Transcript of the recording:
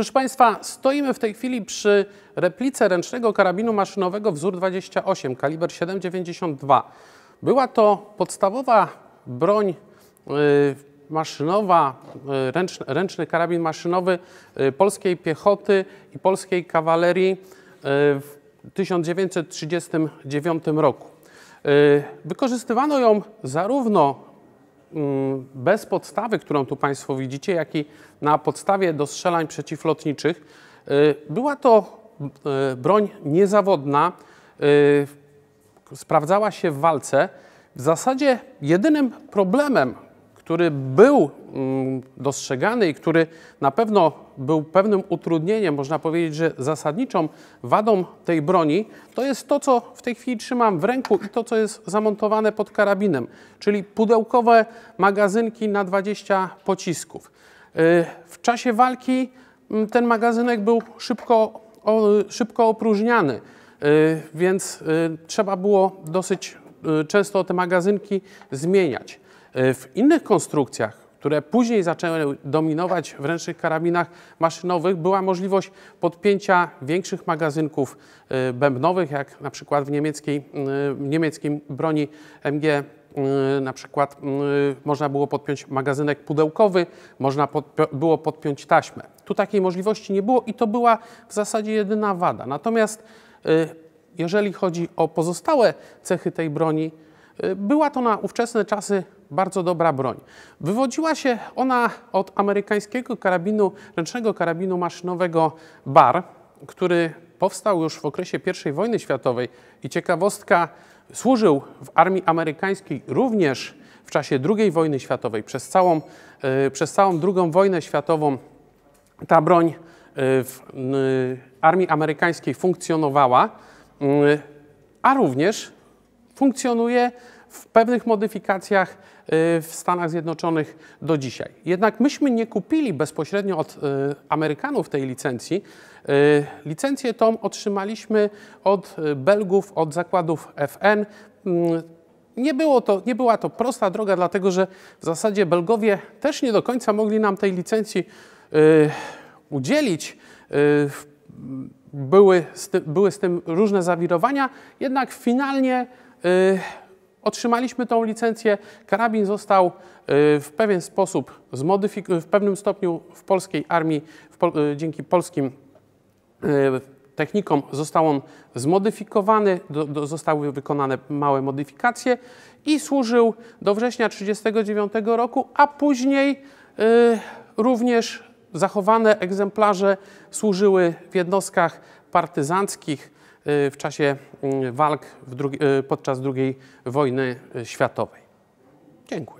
Proszę Państwa, stoimy w tej chwili przy replice ręcznego karabinu maszynowego wzór 28, kaliber 7,92. Była to podstawowa broń y, maszynowa, y, ręczny, ręczny, karabin maszynowy y, polskiej piechoty i polskiej kawalerii w 1939 roku. Wykorzystywano ją zarówno Mm, bez podstawy, którą tu Państwo widzicie, jak i na podstawie dostrzelań przeciwlotniczych. Y, była to y, broń niezawodna, y, sprawdzała się w walce. W zasadzie jedynym problemem który był mm, dostrzegany i który na pewno był pewnym utrudnieniem, można powiedzieć, że zasadniczą wadą tej broni, to jest to, co w tej chwili trzymam w ręku i to, co jest zamontowane pod karabinem, czyli pudełkowe magazynki na 20 pocisków. Y, w czasie walki mm, ten magazynek był szybko, szybko opróżniany, y, więc y, trzeba było dosyć często te magazynki zmieniać. E, w innych konstrukcjach, które później zaczęły dominować w ręcznych karabinach maszynowych, była możliwość podpięcia większych magazynków e, bębnowych, jak na przykład w niemieckiej, e, w niemieckim broni MG na przykład można było podpiąć magazynek pudełkowy, można było podpiąć taśmę. Tu takiej możliwości nie było i to była w zasadzie jedyna wada. Natomiast jeżeli chodzi o pozostałe cechy tej broni, E, była to na ówczesne czasy bardzo dobra broń. Wywodziła się ona od amerykańskiego karabinu, ręcznego karabinu maszynowego BAR, który powstał już w okresie I wojny światowej i ciekawostka, służył w armii amerykańskiej również w czasie II wojny światowej. Przez całą, e, przez całą II wojnę światową ta broń e, w armii amerykańskiej funkcjonowała, mm, a również funkcjonuje w pewnych modyfikacjach y, w Stanach Zjednoczonych do dzisiaj. Jednak myśmy nie kupili bezpośrednio od y, Amerykanów tej licencji. Y, licencję tą otrzymaliśmy od Belgów, od zakładów FN. Mm, nie, było to, nie była to prosta droga, dlatego że w zasadzie Belgowie też nie do końca mogli nam tej licencji udzielić były z, tym, były z tym różne zawirowania, jednak finalnie y, otrzymaliśmy tą licencję. Karabin został y, w pewien sposób w pewnym stopniu w polskiej armii, w pol y, dzięki polskim y, technikom został on zmodyfikowany, do, do, zostały wykonane małe modyfikacje i służył do września 1939 roku, a później y, również Zachowane egzemplarze służyły w jednostkach partyzanckich y, w czasie y, walk w drugi, y, podczas II wojny światowej. Dziękuję.